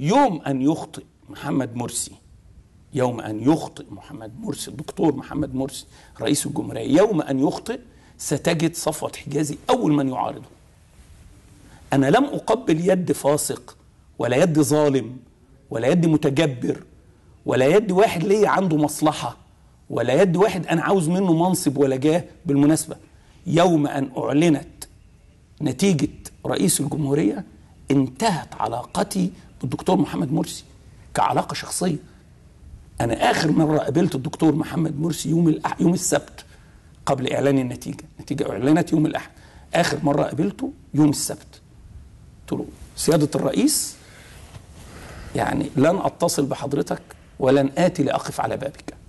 يوم أن يخطئ محمد مرسي يوم أن يخطئ محمد مرسي الدكتور محمد مرسي رئيس الجمهورية يوم أن يخطئ ستجد صفوت حجازي أول من يعارضه أنا لم أقبل يد فاسق ولا يد ظالم ولا يد متجبر ولا يد واحد ليا عنده مصلحة ولا يد واحد أنا عاوز منه منصب ولا جاه بالمناسبة يوم أن أعلنت نتيجة رئيس الجمهورية انتهت علاقتي بالدكتور محمد مرسي كعلاقه شخصيه انا اخر مره قابلت الدكتور محمد مرسي يوم الأح... يوم السبت قبل اعلان النتيجه النتيجه اعلنت يوم الاحد اخر مره قابلته يوم السبت قلت له سياده الرئيس يعني لن اتصل بحضرتك ولن اتي لاقف على بابك